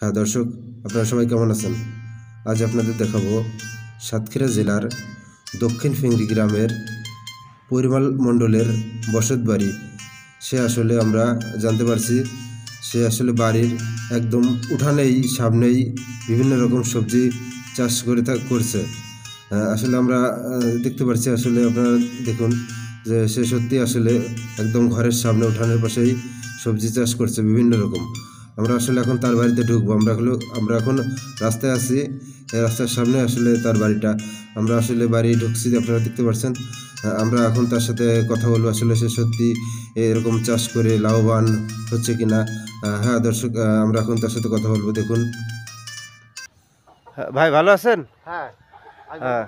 হ্যাঁ দর্শক আপনারা সবাই কেমন আছেন আজ আপনাদের দেখাবো সাতক্ষীরা জেলার দক্ষিণ ফিংরি গ্রামের পরিমাল মণ্ডলের বসত বাড়ি সে আসলে আমরা জানতে পারছি সে আসলে বাড়ির একদম উঠানেই সামনেই বিভিন্ন রকম সবজি চাষ করে তা করছে আসলে আমরা দেখতে পারছি আসলে আপনারা দেখুন যে সে সত্যি আসলে একদম ঘরের সামনে উঠানের পাশেই সবজি চাষ করছে বিভিন্ন রকম আমরা আসলে এখন তার বাড়িতে ঢুকবো আমরা হলো আমরা এখন রাস্তায় আছি রাস্তার সামনে আসলে তার বাড়িটা আমরা আসলে বাড়ি ঢুকছি আপনারা দেখতে পাচ্ছেন আমরা এখন তার সাথে কথা বলবো আসলে সে সত্যি এরকম চাষ করে লাভবান হচ্ছে কি না হ্যাঁ দর্শক আমরা এখন তার সাথে কথা বলবো দেখুন হ্যাঁ, ভাই ভালো আছেন হ্যাঁ, হ্যাঁ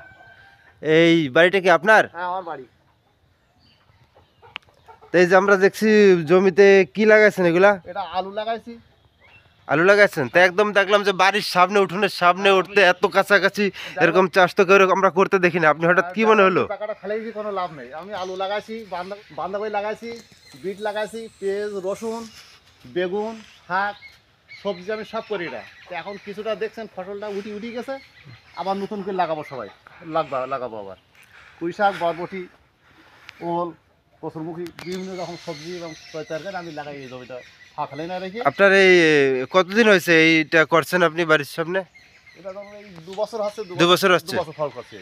এই বাড়িটা কি আপনার হ্যাঁ, এই যে আমরা দেখছি জমিতে কি লাগাইছেন এগুলা এটা আলু লাগাইছি আলু লাগাইছেন তো একদম দেখলাম যে বাড়ির সামনে উঠোনের সামনে উঠতে এত কাছাকাছি এরকম চাষ তো কেউ আমরা করতে দেখি না আপনি হঠাৎ কি মনে হলো টাকাটা কোনো লাভ নেই আমি আলু লাগাইছি বান্ধবী লাগাইছি বিট লাগাইছি পেঁয়াজ রসুন বেগুন শাক সবজি আমি সব করি না এখন কিছুটা দেখছেন ফসলটা উঠি উঠি গেছে আবার নতুন করে লাগাবো সবাই লাগবা লাগাবো আবার পুঁই শাক বরবটি ওল কচুরমুখী বিভিন্ন রকম সবজি এবং তরকারি আমি লাগাই এই জমিটা ফাঁকলে না রেখে আপনার এই কতদিন হয়েছে এইটা করছেন আপনি বাড়ির সামনে এটা তো এই দু বছর হচ্ছে দু বছর হচ্ছে দু বছর ফল করছে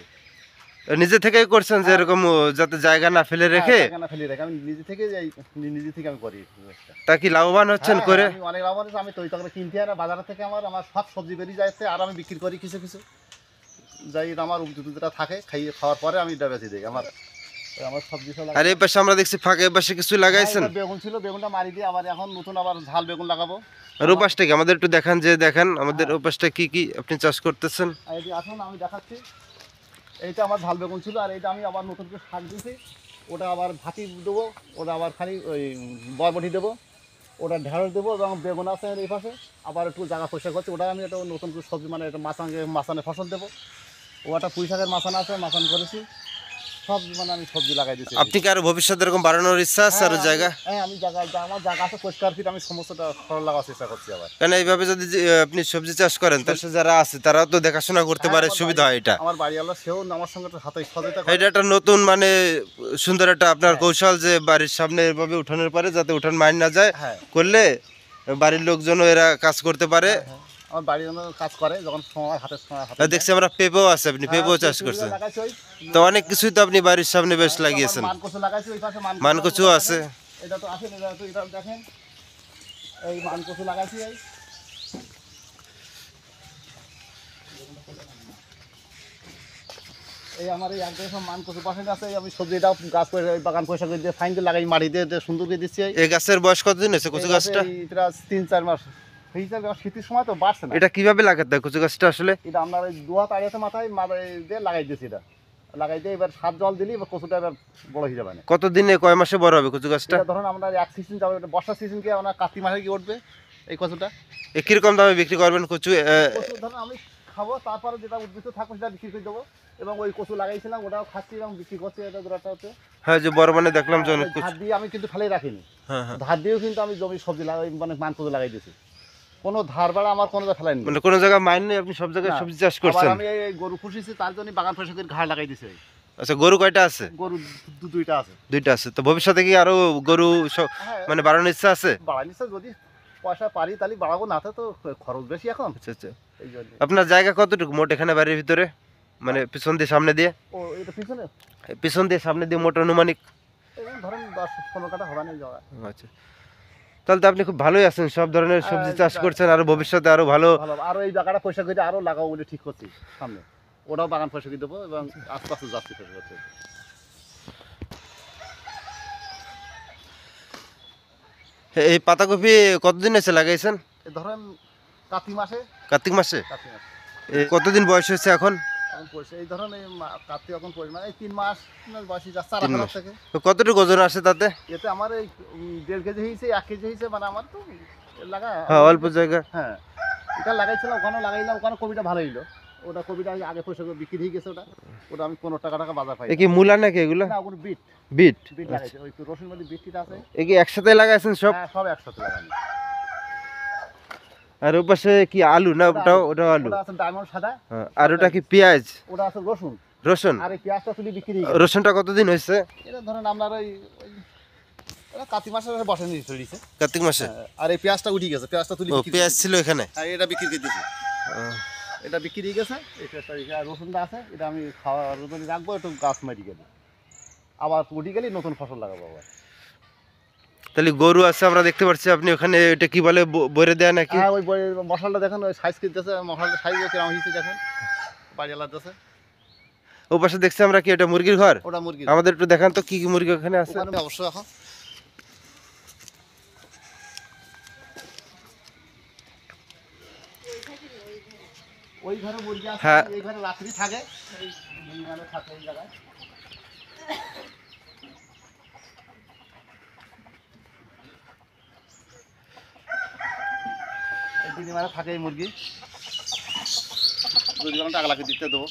নিজে থেকেই করছেন যে হ্যাঁ। এরকম যাতে জায়গা না ফেলে হ্যাঁ, রেখে না ফেলে রেখে আমি নিজে থেকে নিজে থেকে আমি করি তা কি লাভবান হচ্ছেন হ্যাঁ, করে অনেক লাভবান হচ্ছে আমি তৈরি তরকারি কিনতে আনা বাজার থেকে আমার আমার সব সবজি বেরিয়ে যাচ্ছে আর আমি বিক্রি করি কিছু কিছু যাই আমার উপযুক্তটা থাকে খাইয়ে খাওয়ার পরে আমি এটা বেঁচে দিই আমার আমার সবজি আর এই পাশে আমরা দেখছি এই পাশে কিছু হ্যাঁ, বেগুন ছিল বেগুনটা দিয়ে এখন নতুন আবার ঝাল বেগুন লাগাবো আমাদের একটু যে দেখেন আমাদের হ্যাঁ। আপনি চাষ করতেছেন এই আসুন আমি দেখাচ্ছি এইটা আমার ঝাল বেগুন ছিল আর এইটা আমি আবার নতুন করে দিয়েছি ওটা আবার ভাতি দেবো ওটা আবার খালি ওই বরবটি দেবো ওটা ঢেঁড়স দেবো এবং বেগুন আছে এই পাশে আবার একটু জায়গা পয়সা করছি ওটা আমি একটা নতুন করে সবজি মানে একটা ফসল দেবো ও একটা পুঁই শাকের মাছানা আছে মাছান করেছি মানে সবজি আপনি কি আরো ভবিষ্যতে এরকম বাড়ানোর ইচ্ছা আছে আরো হ্যাঁ, জায়গা হ্যাঁ আমি আমি সমস্তটা চেষ্টা করছি এইভাবে যদি আপনি সবজি চাষ করেন তাহলে যারা আছে তারাও তো দেখাশোনা করতে পারে হ্যাঁ, সুবিধা হয় এটা আমার আমার সঙ্গে এটা একটা নতুন মানে সুন্দর একটা আপনার হ্যাঁ। কৌশল যে বাড়ির সামনে এভাবে উঠানোর পরে যাতে উঠান মাইন না যায় করলে বাড়ির লোকজনও এরা কাজ করতে পারে এই আমার আছে আমি গাছ করে বাগান পয়সা করে দিয়ে ফাইন লাগাই দিয়ে সুন্দর করে দিচ্ছি এই গাছের বয়স কতদিন আছে কচু গাছটা তিন চার মাস শীতের সময় তো এটা কিভাবে লাগাতে হয় কচু গাছটা আসলে এটা আমরা ওই দোয়া মাথায় মাথায় দিয়ে লাগাই দিয়েছি এটা লাগাই দিয়ে এবার সার জল এবার কচুটা এবার বড় কয় মাসে বড় হবে কচু গাছটা ধরুন এক সিজন সিজনকে আমরা কি উঠবে এই কচুটা দামে বিক্রি করবেন কচু ধরুন আমি খাবো তারপরে যেটা উদ্ভিদ সেটা বিক্রি করে দেবো এবং ওই কচু ওটাও বিক্রি করছি এটা হচ্ছে হ্যাঁ, মানে দেখলাম ধার দিয়ে আমি কিন্তু ফেলে রাখিনি হ্যাঁ, হ্যাঁ। ধার দিয়েও কিন্তু আমি জমি সবজি লাগাই মানে মান লাগাই দিয়েছি কোনো ধার আমার কোনো ফেলাইনি মানে কোনো মাইন নেই আপনি সব জায়গায় সবজি চাষ করছেন আমি এই গরু খুশিছি তার জন্য বাগান ফসকের ঘাড় লাগাই আচ্ছা গরু কয়টা আছে গরু দুইটা আছে দুইটা আছে তো ভবিষ্যতে কি আরো গরু হ্যাঁ। মানে বাড়ানোর ইচ্ছা আছে বাড়ানোর ইচ্ছা যদি পয়সা পারি তাহলে বাড়াবো না তো খরচ বেশি এখন আচ্ছা আচ্ছা আপনার জায়গা কতটুকু মোট এখানে বাড়ির ভিতরে মানে হ্যাঁ। পিছন দিয়ে সামনে দিয়ে ও এটা পিছনে পিছন দিয়ে সামনে দিয়ে মোট আনুমানিক ধরেন দশ পনেরো কাটা আচ্ছা তাহলে তো আপনি খুব ভালোই আছেন সব ধরনের হ্যাঁ, সবজি চাষ করছেন আরো ভবিষ্যতে আরো ভালো আরো এই জায়গাটা পয়সা করে আরো লাগাবো বলে ঠিক করছি সামনে ওটাও বাগান পয়সা করে দেবো এবং আস্তে আস্তে যাচ্ছি এই পাতাকপি কতদিন এসে লাগাইছেন ধরেন কার্তিক মাসে কার্তিক মাসে কতদিন বয়স হয়েছে এখন এই ধরনের মানে কতটুকু গজর আসে তাতে এতে আমার এই দেড় কেজি হয়েছে এক কেজি হয়েছে মানে আমার তো লাগা হ্যাঁ, অল্প জায়গা হ্যাঁ এটা লাগাইছিলাম ওখানে লাগাইলাম ওখানে কবিটা ভালো হইলো ওটা কবিটা আগে পয়সা বিক্রি হয়ে গেছে ওটা ওটা আমি পনেরো টাকা টাকা বাজার পাই কি মূলা নাকি এগুলো না বিট বিট বিট লাগাইছে আচ্ছা। ওই তো রসুন বাদি বিটটা আছে এ কি একসাথে লাগাইছেন সব হ্যাঁ, সব একসাথে লাগানো আর ওই পাশে কি আলু না ওটা ওটা আলু সাদা হ্যাঁ, আর ওটা কি পেঁয়াজ ওটা আছে রসুন রসুন আর এই পেঁয়াজটা তুলি বিক্রি রসুনটা কতদিন হয়েছে এটা ধরেন আমরা ওই কার্তিক মাসে কার্তিক মাসে হ্যাঁ, উঠে গেছে তুলি পেঁয়াজ ছিল এখানে আর হ্যাঁ, এটা বিক্রি করে এটা বিক্রি গেছে রসুনটা আছে এটা আমি রাখবো একটু গাছ মারি গেলে আবার উঠে গেলে নতুন ফসল লাগাবো আবার তাহলে গরু আছে আমরা দেখতে পাচ্ছি আপনি ওখানে এটা কি বলে বইরে দেয় নাকি হ্যাঁ, ওই মশলাটা দেখেন ওই সাইজ কিনতেছে মশলাটা সাইজ আমি হয়েছে দেখেন বাড়ি ও পাশে দেখছি আমরা কি এটা মুরগির ঘর ওটা মুরগি আমাদের একটু দেখান তো কি কি মুরগি ওখানে আছে অবশ্যই এখন ওই ঘরে মুরগি আছে হ্যাঁ। এই ঘরে রাত্রি থাকে এই ঘরে থাকে এই জায়গায় দিদি মানে থাকে এই মুরগি যদি কোনো টাকা লাগে দিতে দেবো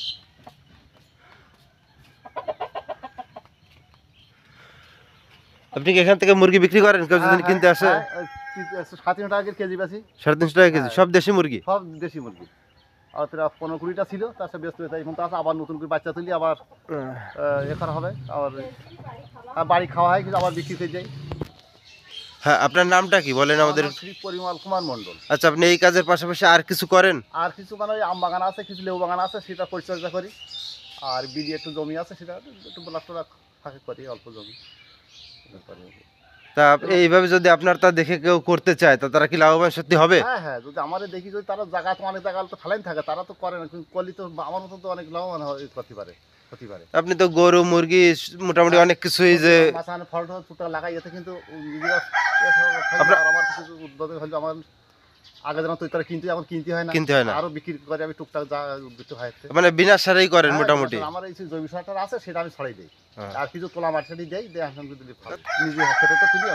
আপনি কি এখান থেকে মুরগি বিক্রি করেন কেউ যদি হ্যাঁ, হ্যাঁ, কিনতে আসে হ্যাঁ, সাড়ে তিনশো টাকা কেজি বেশি সাড়ে তিনশো টাকা কেজি সব দেশি মুরগি সব দেশি মুরগি আর তারা পনেরো কুড়িটা ছিল তার সাথে ব্যস্ত হয়েছে এখন তো আছে আবার নতুন করে বাচ্চা তুলি আবার এ করা হবে আবার বাড়ি খাওয়া হয় কিন্তু আবার বিক্রি হয়ে যায় হ্যাঁ আপনার নামটা কি বলেন আমাদের শ্রী পরিমল কুমার মন্ডল আচ্ছা আপনি এই কাজের পাশাপাশি আর কিছু করেন আর কিছু মানে আম বাগান আছে কিছু লেবু বাগান আছে সেটা পরিচর্যা করি আর বিড়ি একটু জমি আছে সেটা একটু ব্লাক থাকে করি অল্প জমি তা এইভাবে যদি আপনার তা দেখে কেউ করতে চায় তা তারা কি লাভবান সত্যি হবে হ্যাঁ হ্যাঁ যদি আমাদের দেখি যদি তারা জায়গা তো অনেক জায়গা তো ফেলেন থাকে তারা তো করে না কিন্তু কলি তো আমার মতন তো অনেক লাভবান করতে পারে আপনি তো গরু মুরগি মোটামুটি অনেক কিছুই যে আগে কিনতে কিনতে হয় কিনতে হয় বিক্রি করে টুকটাক মানে বিনা করেন হ্যাঁ, মোটামুটি আমার এই সারটা আছে সেটা আমি ছড়াই হ্যাঁ। আর কিছু তোলা দেই তো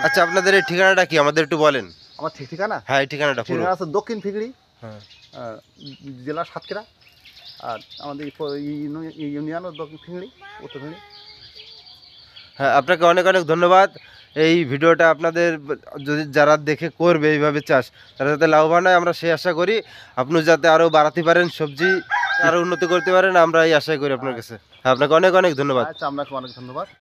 আচ্ছা আপনাদের এই ঠিকানাটা কি আমাদের একটু বলেন আমার ঠিক ঠিকানা হ্যাঁ এই ঠিকানাটা আছে দক্ষিণ ফিগড়ি হ্যাঁ। জেলা সাতক্ষীরা আর আমাদের ইউনিয়নও উত্তর হ্যাঁ আপনাকে অনেক অনেক ধন্যবাদ এই ভিডিওটা আপনাদের যদি যারা দেখে করবে এইভাবে চাষ তারা যাতে লাভবান হয় আমরা সেই আশা করি আপনি যাতে আরও বাড়াতে পারেন সবজি আরও উন্নতি করতে পারেন আমরা এই আশাই করি আপনার কাছে আপনাকে অনেক অনেক ধন্যবাদ আচ্ছা, আপনাকে অনেক ধন্যবাদ